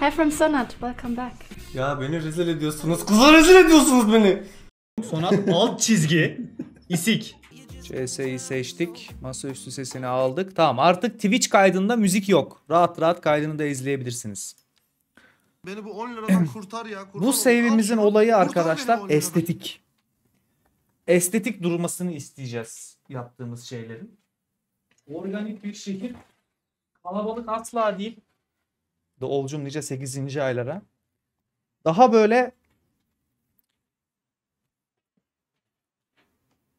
Hey from Sonat, welcome back. Ya beni rezil ediyorsunuz. Kızlar rezil ediyorsunuz beni. Sonat alt çizgi. isik. CS'yi seçtik. Masaüstü sesini aldık. Tamam artık Twitch kaydında müzik yok. Rahat rahat kaydını da izleyebilirsiniz. Beni bu 10 liradan kurtar ya. Kurtar Bu save'imizin olayı arkadaşlar estetik. Estetik durmasını isteyeceğiz yaptığımız şeylerin. Organik bir şehir. Kalabalık asla değil. Doğulcum nice 8. aylara. Daha böyle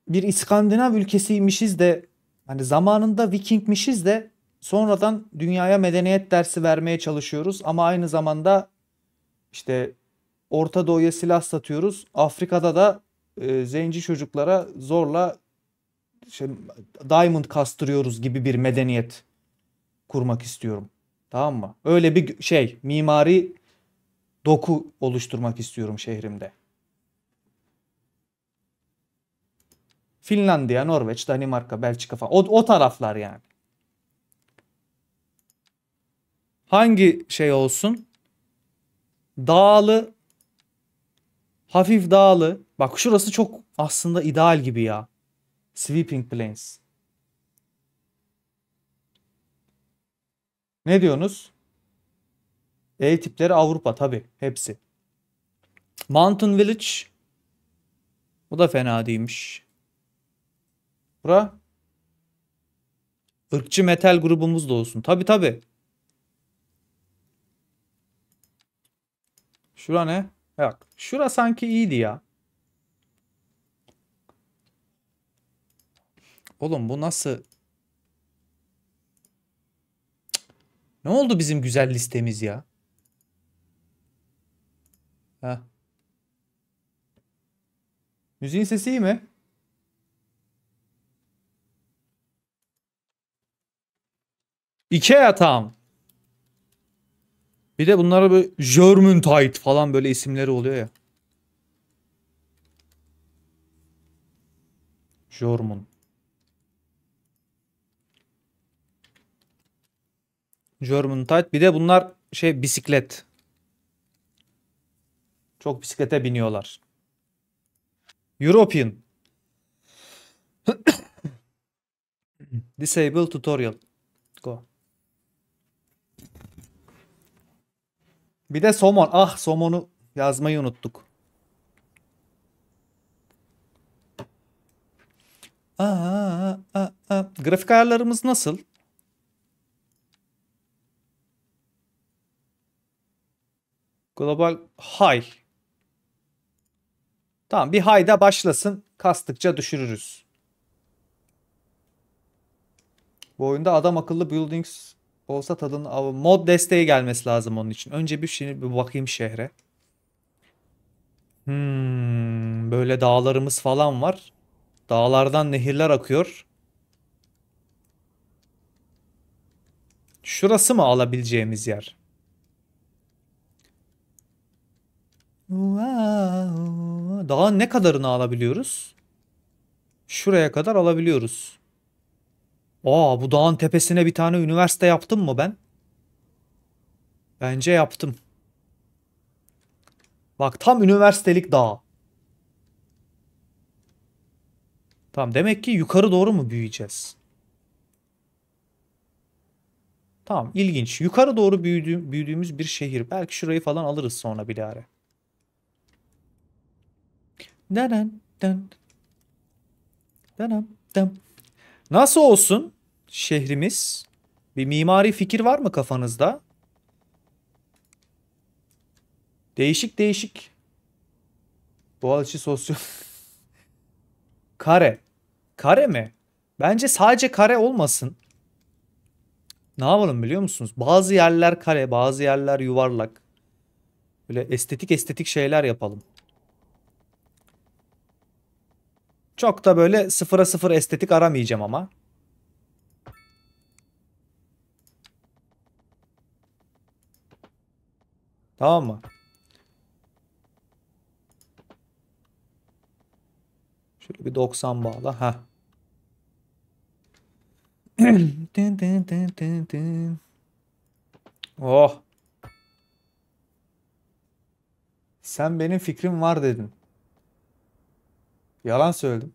bir İskandinav ülkesiymişiz de hani zamanında Vikingmişiz de sonradan dünyaya medeniyet dersi vermeye çalışıyoruz ama aynı zamanda işte Orta Doğu'ya silah satıyoruz. Afrika'da da e, zenci çocuklara zorla şey, diamond kastırıyoruz gibi bir medeniyet kurmak istiyorum. Tamam mı? Öyle bir şey mimari doku oluşturmak istiyorum şehrimde. Finlandiya, Norveç, Danimarka, Belçika falan. O, o taraflar yani. Hangi şey olsun? Dağlı, hafif dağlı. Bak şurası çok aslında ideal gibi ya. Sweeping Plains. Ne diyorsunuz? E tipleri Avrupa tabi hepsi. Mountain Village. Bu da fena değilmiş. Bura. Irkçı metal grubumuz da olsun. Tabi tabi. Şura ne? Yok. Şura sanki iyiydi ya. Oğlum bu nasıl Ne oldu bizim güzel listemiz ya? Ha. Müziğin sesi iyi mi? Ikea tam. Bir de bunlara böyle Jörmüntide falan böyle isimleri oluyor ya. Jormun. German tight. Bir de bunlar şey bisiklet. Çok bisiklete biniyorlar. European. Disable tutorial. Go. Bir de somon. Ah somonu yazmayı unuttuk. aa, ah, aa, ah, aa. Ah, Grafik ayarlarımız nasıl? Global high. Tamam bir high'da başlasın. Kastıkça düşürürüz. Bu oyunda adam akıllı buildings olsa tadın mod desteği gelmesi lazım onun için. Önce bir şimdi şey, bir bakayım şehre. Hmm, böyle dağlarımız falan var. Dağlardan nehirler akıyor. Şurası mı alabileceğimiz yer? Daha ne kadarını alabiliyoruz? Şuraya kadar alabiliyoruz. Aa bu dağın tepesine bir tane üniversite yaptım mı ben? Bence yaptım. Bak tam üniversitelik dağ. Tamam demek ki yukarı doğru mu büyüyeceğiz? Tamam ilginç. Yukarı doğru büyüdüğümüz bir şehir. Belki şurayı falan alırız sonra bir ara. Nasıl olsun şehrimiz? Bir mimari fikir var mı kafanızda? Değişik değişik. Boğaziçi sosyo. kare. Kare mi? Bence sadece kare olmasın. Ne yapalım biliyor musunuz? Bazı yerler kare, bazı yerler yuvarlak. Böyle estetik estetik şeyler yapalım. Çok da böyle sıfıra sıfır estetik aramayacağım ama. Tamam mı? Şöyle bir 90 bağla. Ha. oh. Sen benim fikrim var dedin. Yalan söyledim.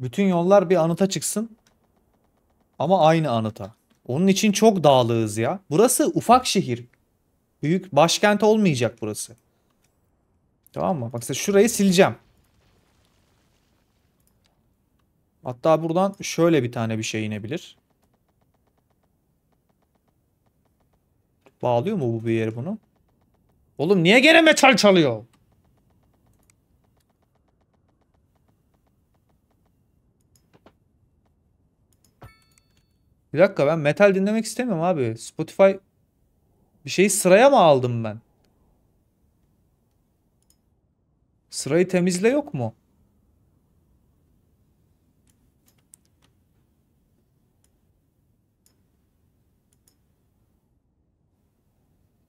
Bütün yollar bir anıta çıksın. Ama aynı anıta. Onun için çok dağlığız ya. Burası ufak şehir. Büyük başkent olmayacak burası. Tamam mı? Bak işte şurayı sileceğim. Hatta buradan şöyle bir tane bir şey inebilir. Bağlıyor mu bu bir yeri bunu? Oğlum niye gene metal çalıyor? Bir dakika ben metal dinlemek istemiyorum abi. Spotify bir şeyi sıraya mı aldım ben? Sırayı temizle yok mu?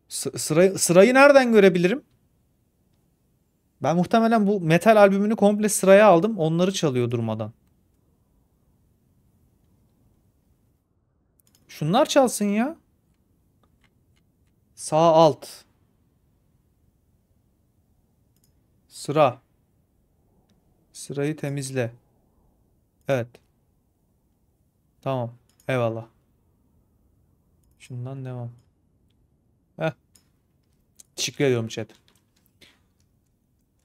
S sırayı, sırayı nereden görebilirim? Ben muhtemelen bu metal albümünü komple sıraya aldım. Onları çalıyor durmadan. Şunlar çalsın ya. Sağ alt. Sıra. Sırayı temizle. Evet. Tamam. Eyvallah. Şundan devam. Heh. Teşekkür ediyorum chat.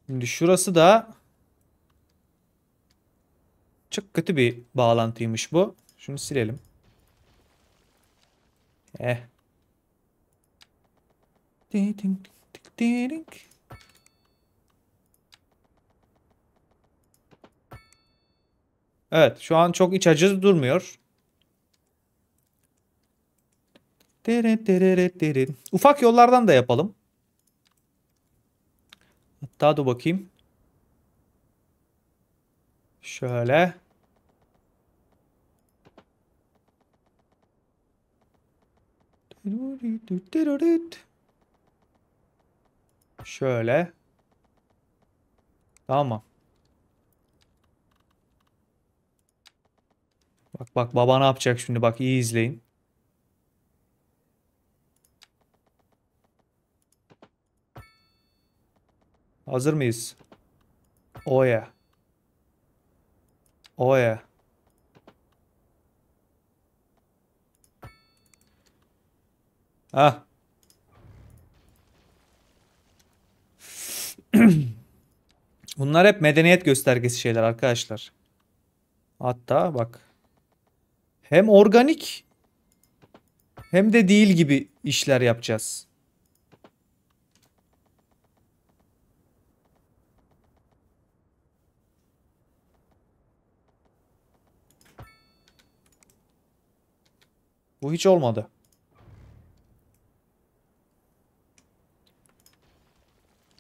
Şimdi şurası da çok kötü bir bağlantıymış bu. Şunu silelim. Eh. Evet şu an çok iç acız durmuyor. Ufak yollardan da yapalım. Hatta dur bakayım. Şöyle. Şöyle. Tamam. Bak bak baba ne yapacak şimdi bak iyi izleyin. Hazır mıyız? Oya. Oh yeah. Oya. Oh yeah. Ha. Bunlar hep medeniyet göstergesi şeyler arkadaşlar. Hatta bak. Hem organik hem de değil gibi işler yapacağız. Bu hiç olmadı.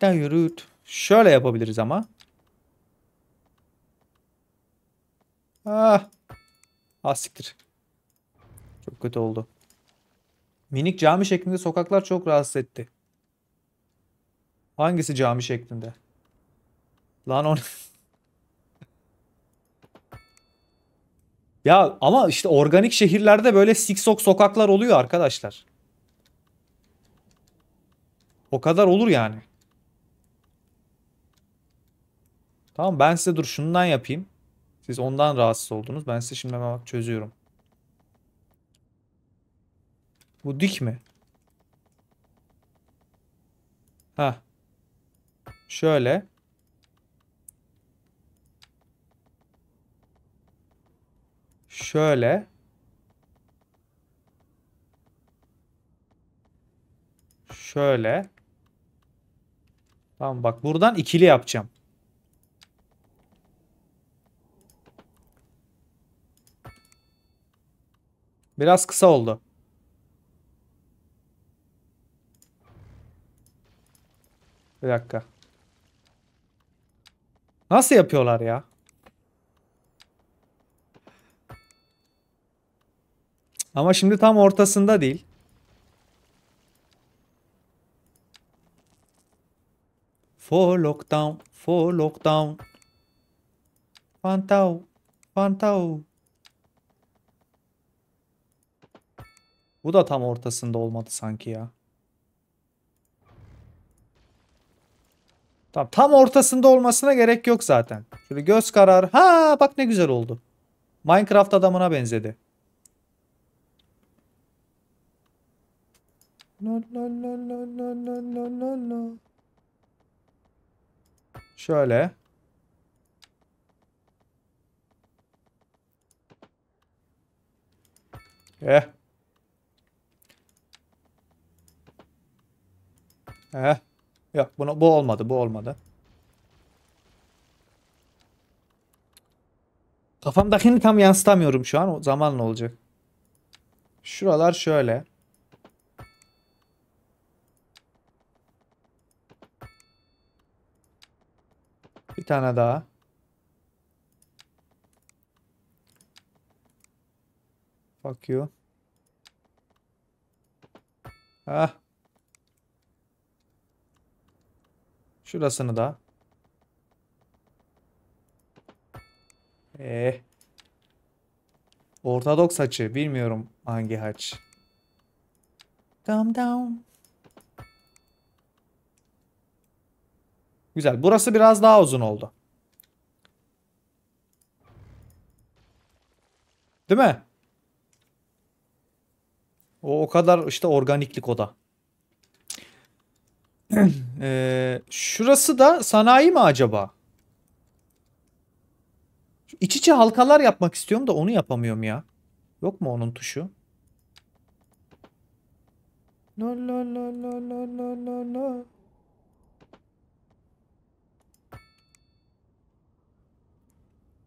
Sikten yürüt. Şöyle yapabiliriz ama. Ah. Ah siktir. Çok kötü oldu. Minik cami şeklinde sokaklar çok rahatsız etti. Hangisi cami şeklinde? Lan on. ya ama işte organik şehirlerde böyle siksok sokaklar oluyor arkadaşlar. O kadar olur yani. Tamam ben size dur şundan yapayım. Siz ondan rahatsız oldunuz. Ben size şimdi bak çözüyorum. Bu dik mi? Ha. Şöyle. Şöyle. Şöyle. Tamam bak buradan ikili yapacağım. Biraz kısa oldu. Bir dakika. Nasıl yapıyorlar ya? Ama şimdi tam ortasında değil. For lockdown, for lockdown. Fantau, fantau. Bu da tam ortasında olmadı sanki ya. Tamam tam ortasında olmasına gerek yok zaten. Şöyle göz karar. Ha bak ne güzel oldu. Minecraft adamına benzedi. No no no no no no no no. Şöyle. Eh. Heh. Yok bunu, bu olmadı bu olmadı. Kafamdakini tam yansıtamıyorum şu an. O ne olacak. Şuralar şöyle. Bir tane daha. Fuck you. Ah. Şurasını da. Eh. Ortodoks haçı. Bilmiyorum hangi haç. Calm down. Güzel. Burası biraz daha uzun oldu. Değil mi? O o kadar işte organiklik o da. Ee, şurası da sanayi mi acaba? İç içe halkalar yapmak istiyorum da onu yapamıyorum ya. Yok mu onun tuşu? La la la la la la la la.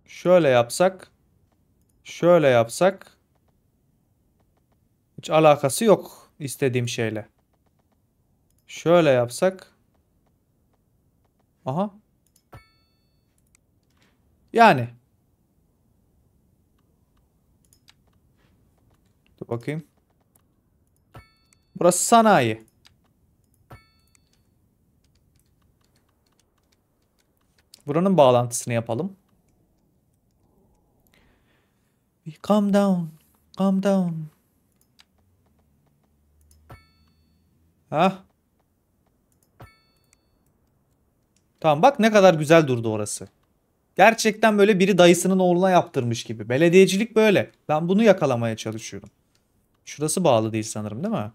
Şöyle yapsak. Şöyle yapsak. Hiç alakası yok istediğim şeyle. Şöyle yapsak. Aha. Yani. Dur bakayım. Burası sanayi. Buranın bağlantısını yapalım. Calm down. Calm down. Ha? Tamam bak ne kadar güzel durdu orası. Gerçekten böyle biri dayısının oğluna yaptırmış gibi. Belediyecilik böyle. Ben bunu yakalamaya çalışıyorum. Şurası bağlı değil sanırım değil mi?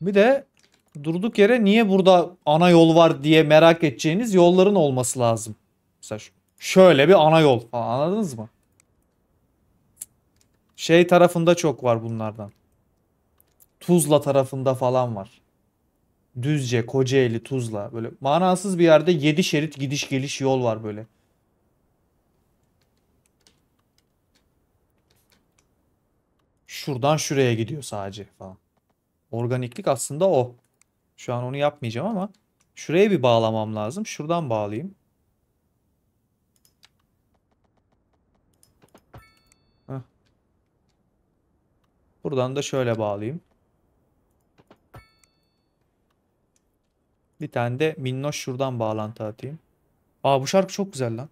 Bir de durduk yere niye burada ana yol var diye merak edeceğiniz yolların olması lazım. Mesela şöyle bir ana yol falan anladınız mı? Şey tarafında çok var bunlardan. Tuzla tarafında falan var. Düzce, Kocaeli, Tuzla. Böyle manasız bir yerde 7 şerit gidiş geliş yol var böyle. Şuradan şuraya gidiyor sadece falan. Organiklik aslında o. Şu an onu yapmayacağım ama şuraya bir bağlamam lazım. Şuradan bağlayayım. Buradan da şöyle bağlayayım. Bir tane de minnoş şuradan bağlantı atayım. Aa bu şarkı çok güzel lan.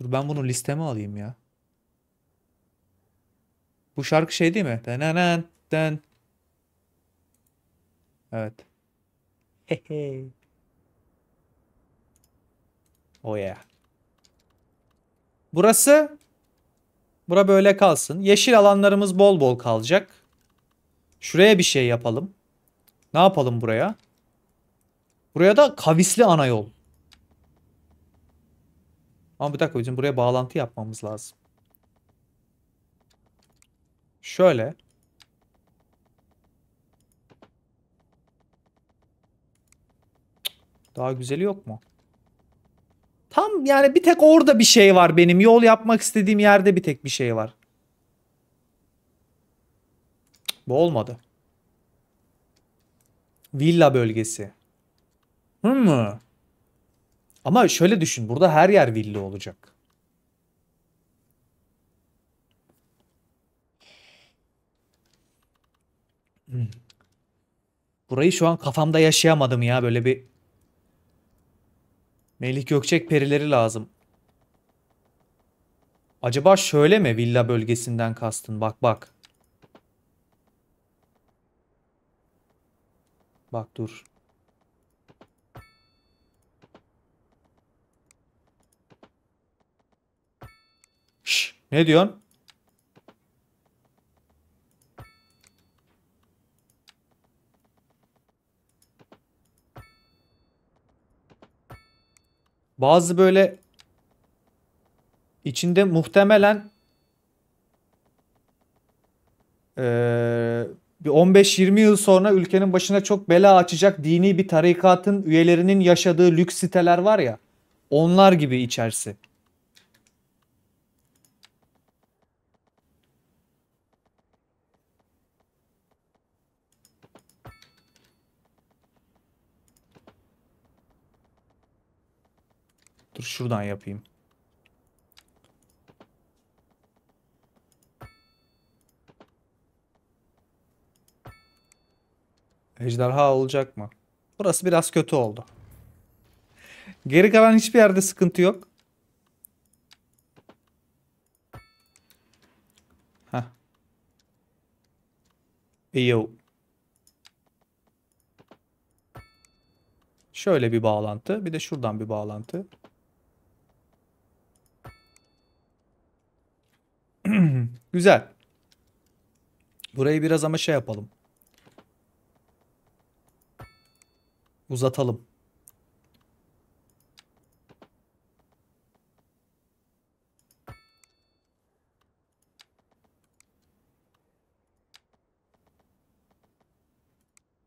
Dur ben bunu listeme alayım ya. Bu şarkı şey değil mi? Denenen den. Evet. Hehe. hey. Oh yeah. Burası bura böyle kalsın. Yeşil alanlarımız bol bol kalacak. Şuraya bir şey yapalım. Ne yapalım buraya? Buraya da kavisli ana yol. Ama bir dakika bizim buraya bağlantı yapmamız lazım. Şöyle. Daha güzeli yok mu? Tam yani bir tek orada bir şey var benim. Yol yapmak istediğim yerde bir tek bir şey var. Bu olmadı. Villa bölgesi. Hı mı? Ama şöyle düşün. Burada her yer villa olacak. Hmm. Burayı şu an kafamda yaşayamadım ya böyle bir Melih Gökçek perileri lazım. Acaba şöyle mi villa bölgesinden kastın? Bak bak. Bak dur. Şş, ne diyorsun? Bazı böyle içinde muhtemelen ee, bir 15-20 yıl sonra ülkenin başına çok bela açacak dini bir tarikatın üyelerinin yaşadığı lüks siteler var ya onlar gibi içerisi. Dur şuradan yapayım. Ejderha olacak mı? Burası biraz kötü oldu. Geri kalan hiçbir yerde sıkıntı yok. Heh. Yo. Şöyle bir bağlantı. Bir de şuradan bir bağlantı. Güzel. Burayı biraz ama şey yapalım. Uzatalım.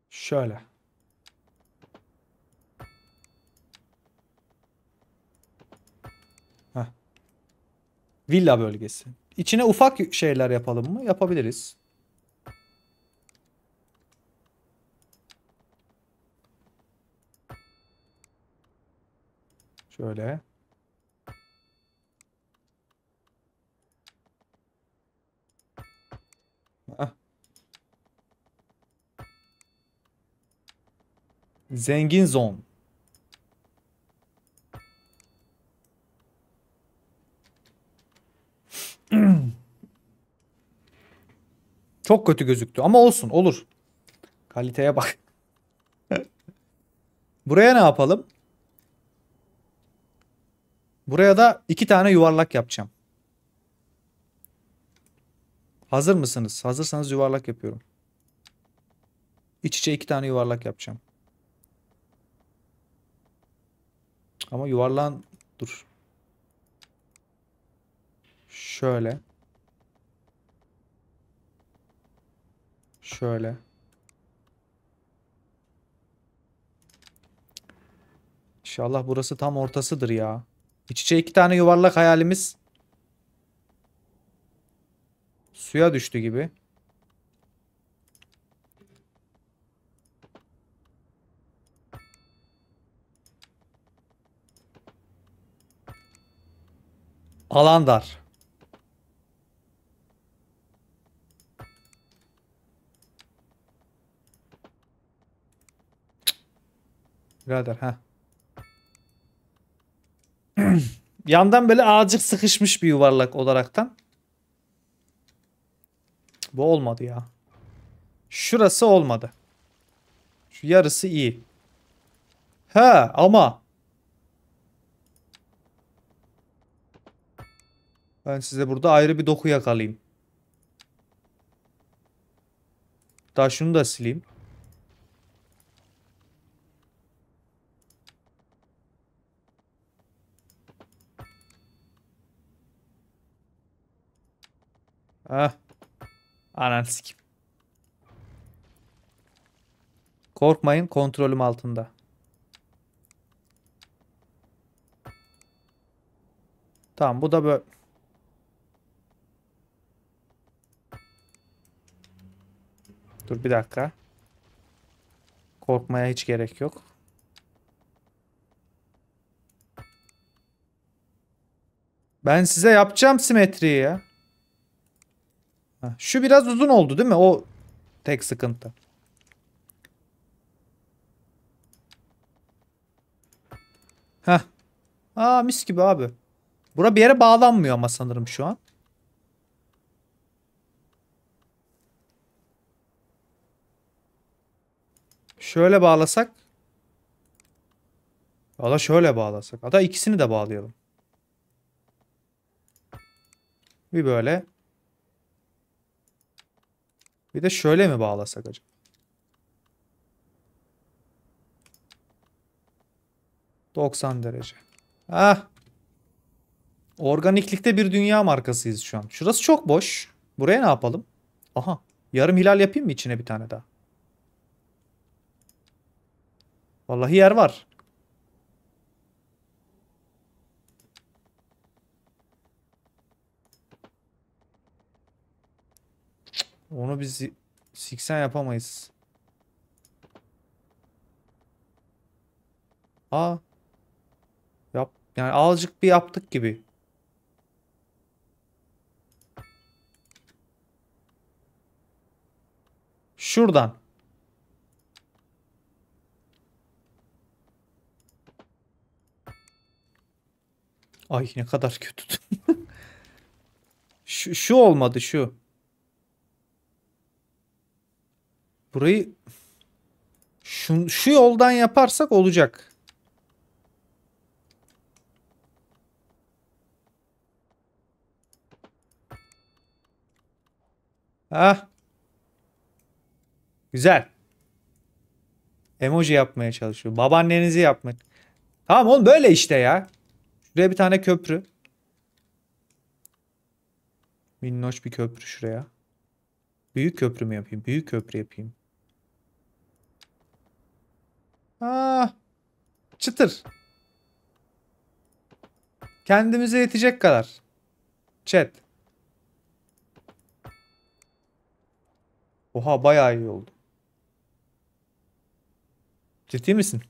Şöyle. Heh. Villa bölgesi. İçine ufak şeyler yapalım mı? Yapabiliriz. Şöyle. Zengin zon. Çok kötü gözüktü ama olsun olur. Kaliteye bak. Buraya ne yapalım? Buraya da iki tane yuvarlak yapacağım. Hazır mısınız? Hazırsanız yuvarlak yapıyorum. İç içe iki tane yuvarlak yapacağım. Ama yuvarlan dur. Şöyle. Şöyle. İnşallah burası tam ortasıdır ya. İç içe iki tane yuvarlak hayalimiz. Suya düştü gibi. Alan dar. birader ha. Yandan böyle ağacık sıkışmış bir yuvarlak olaraktan. Bu olmadı ya. Şurası olmadı. Şu yarısı iyi. Ha ama. Ben size burada ayrı bir doku yakalayayım. Daha şunu da sileyim. Ah. Anan sikim. Korkmayın kontrolüm altında. Tamam bu da böyle. Dur bir dakika. Korkmaya hiç gerek yok. Ben size yapacağım simetriyi ya şu biraz uzun oldu değil mi? O tek sıkıntı. Heh. Aa mis gibi abi. Bura bir yere bağlanmıyor ama sanırım şu an. Şöyle bağlasak. Valla şöyle bağlasak. Hatta ikisini de bağlayalım. Bir böyle. Bir de şöyle mi bağlasak acaba? ...90 derece. Ah! Organiklikte bir dünya markasıyız şu an. Şurası çok boş. Buraya ne yapalım? Aha. Yarım hilal yapayım mı içine bir tane daha? Vallahi yer var. Onu biz 80 yapamayız. A, Yap. Yani azıcık bir yaptık gibi. Şuradan. Ay ne kadar kötü. şu, şu olmadı şu. Burayı şu, şu yoldan yaparsak olacak. Ah. Güzel. Emoji yapmaya çalışıyor. Babaannenizi yapmak. Tamam oğlum böyle işte ya. Şuraya bir tane köprü. Minnoş bir köprü şuraya. Büyük köprü mü yapayım? Büyük köprü yapayım. Ah, çıtır. Kendimize yetecek kadar. Chat. Oha bayağı iyi oldu. Ciddi misin?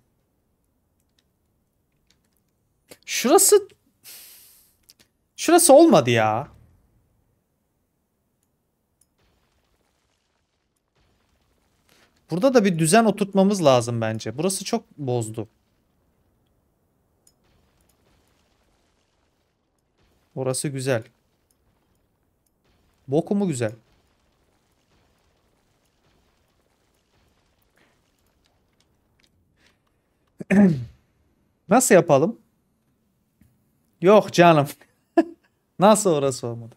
Şurası Şurası olmadı ya. Burada da bir düzen oturtmamız lazım bence. Burası çok bozdu. Orası güzel. Boku mu güzel? Nasıl yapalım? Yok canım. Nasıl orası olmadı?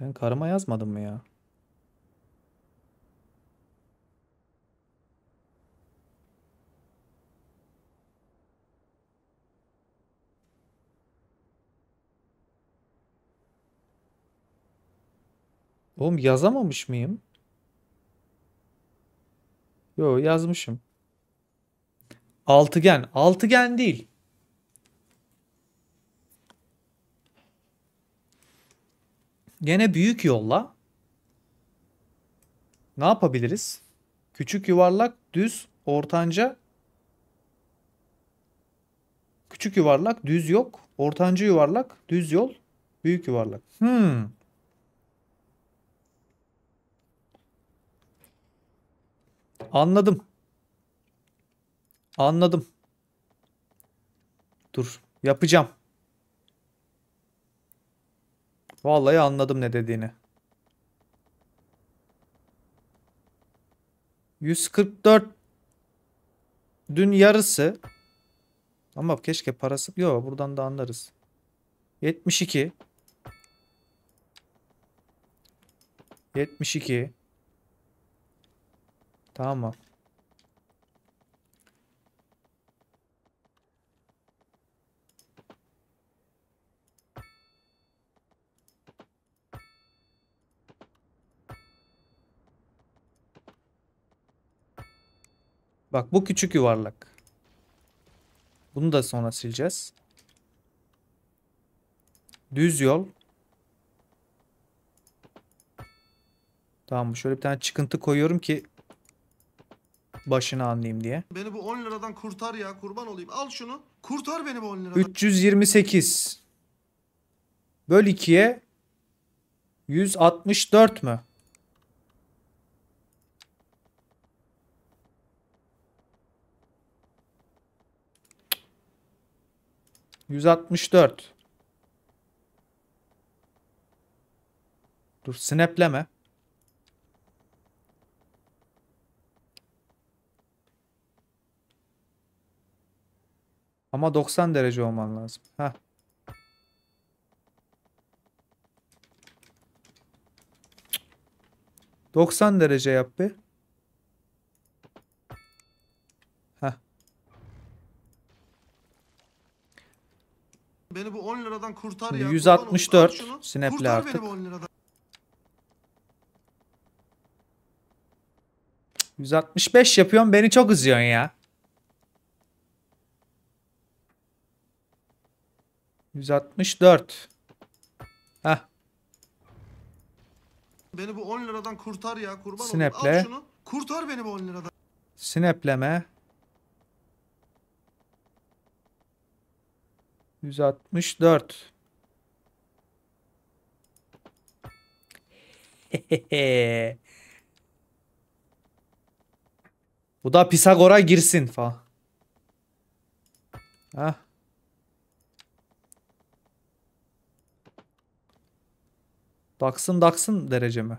Ben karıma yazmadım mı ya? Oğlum yazamamış mıyım? Yo yazmışım. Altıgen. Altıgen değil. Gene büyük yolla. Ne yapabiliriz? Küçük yuvarlak, düz, ortanca. Küçük yuvarlak, düz yok. Ortanca yuvarlak, düz yol, büyük yuvarlak. Hmm. Anladım. Anladım. Dur. Yapacağım. Vallahi anladım ne dediğini. 144 dün yarısı ama keşke parası yok buradan da anlarız. 72 72 Tamam mı? Bak bu küçük yuvarlak. Bunu da sonra sileceğiz. Düz yol. Tamam şöyle bir tane çıkıntı koyuyorum ki başını anlayayım diye. Beni bu 10 liradan kurtar ya kurban olayım. Al şunu. Kurtar beni bu 10 liradan. 328. Böl 2'ye 164 mü? Yüz altmış dört. Dur snapleme. Ama 90 derece olman lazım. Heh. Cık. 90 derece yap bir. Heh. Beni bu 10 liradan kurtar Şimdi ya. 164 Kurban, sineple artık. Beni bu 165 yapıyorsun beni çok üzüyorsun ya. 164. Heh. Beni bu 10 liradan kurtar ya kurban Sineple. olayım. Al şunu. Kurtar beni bu 10 liradan. Sinepleme. 164. Bu da Pisagor'a girsin falan. Hah. Baksın daksın derece mi?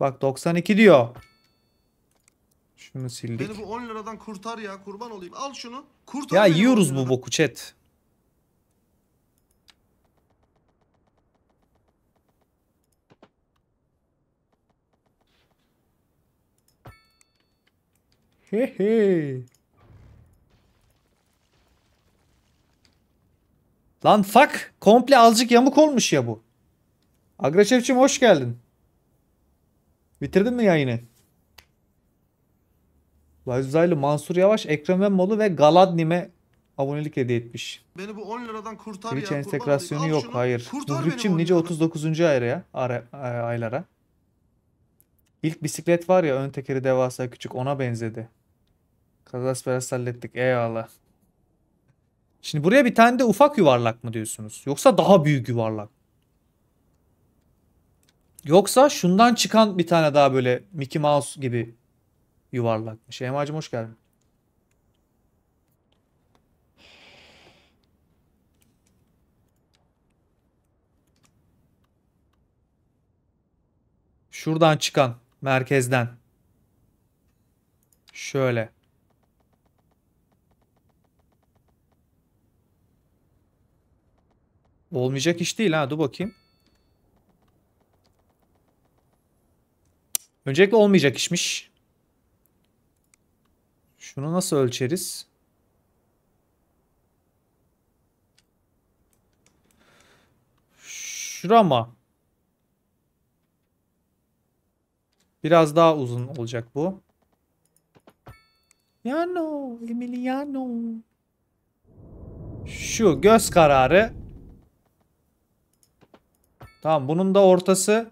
Bak 92 diyor. Şunu sildik. Beni bu 10 liradan kurtar ya kurban olayım. Al şunu. Kurtar ya yiyoruz bu boku chat. Hey hey. Lan fuck Komple azıcık yamuk olmuş ya bu. Agraşevçim hoş geldin. Bitirdin mi yayını? Vayzaylı Mansur Yavaş, Ekrem Emmoğlu ve Galadnim'e abonelik hediye etmiş. Beni bu 10 liradan kurtar Twitch ya. Twitch entegrasyonu yok. Şunu. Hayır. Nuhripçim nice 39. aylara, ara, e, aylara. İlk bisiklet var ya ön tekeri devasa küçük ona benzedi. Kazas belas hallettik eyvallah. Şimdi buraya bir tane de ufak yuvarlak mı diyorsunuz? Yoksa daha büyük yuvarlak? Yoksa şundan çıkan bir tane daha böyle Mickey Mouse gibi yuvarlak mı? Şeyma'cığım hoş geldin. Şuradan çıkan merkezden. Şöyle. Olmayacak iş değil ha. Dur bakayım. Öncelikle olmayacak işmiş. Şunu nasıl ölçeriz? Şurama. Biraz daha uzun olacak bu. Yano, Emiliano. Şu göz kararı Tamam bunun da ortası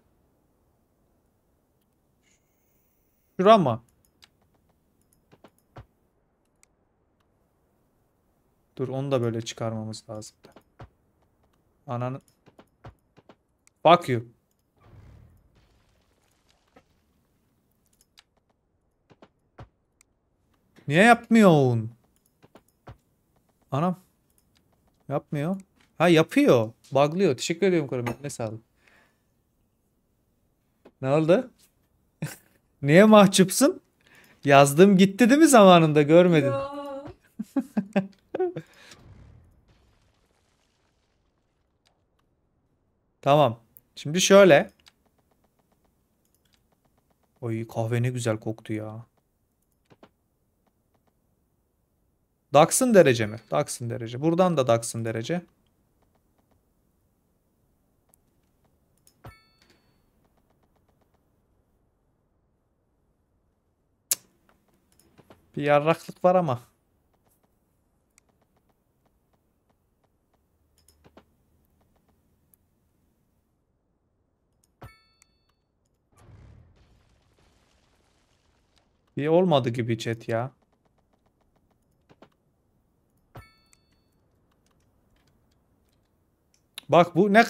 şura mı? Dur onu da böyle çıkarmamız lazım. Ananı Fuck you. Niye yapmıyorsun? Anam. Yapmıyor. Ha yapıyor. Baglıyor. Teşekkür ediyorum Korum. Ne sağlık. Ne oldu? Niye mahcupsun? Yazdım gitti değil mi zamanında görmedin? tamam. Şimdi şöyle. Oy kahve ne güzel koktu ya. Dax'ın derece mi? Dax'ın derece. Buradan da Dax'ın derece. Bir yarraklık var ama. Bir olmadı gibi chat ya. Bak bu ne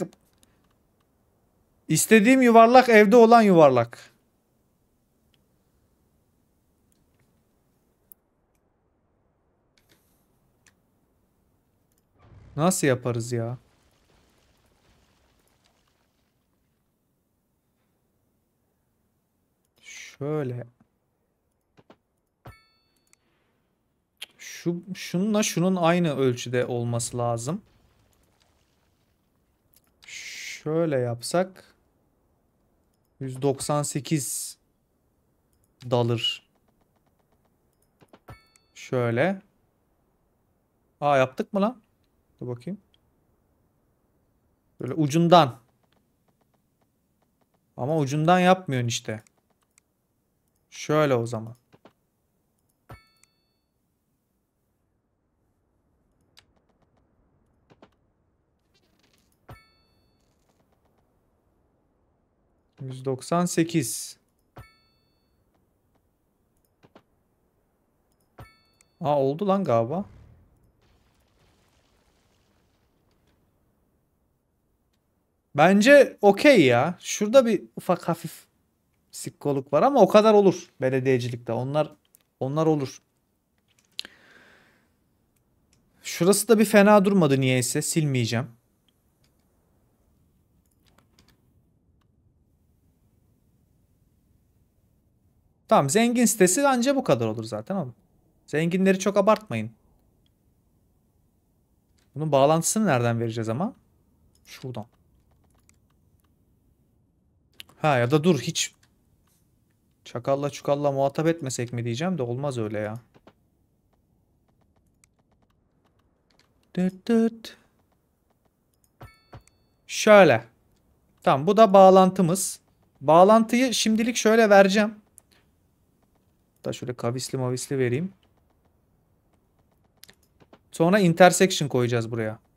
İstediğim yuvarlak evde olan yuvarlak. Nasıl yaparız ya? Şöyle. Şu, şununla şunun aynı ölçüde olması lazım. Şöyle yapsak. 198 dalır. Şöyle. Aa yaptık mı lan? Dur bakayım. Böyle ucundan. Ama ucundan yapmıyorsun işte. Şöyle o zaman. Yüz doksan sekiz. Aa oldu lan galiba. Bence okey ya. Şurada bir ufak hafif sikkoluk var ama o kadar olur belediyecilikte. Onlar onlar olur. Şurası da bir fena durmadı niyeyse. Silmeyeceğim. Tamam zengin sitesi anca bu kadar olur zaten ama. Zenginleri çok abartmayın. Bunun bağlantısını nereden vereceğiz ama? Şuradan. Ha ya da dur hiç çakalla çukalla muhatap etmesek mi diyeceğim de olmaz öyle ya. Dıt dıt. Şöyle. Tamam bu da bağlantımız. Bağlantıyı şimdilik şöyle vereceğim. Da şöyle kavisli mavisli vereyim. Sonra intersection koyacağız buraya.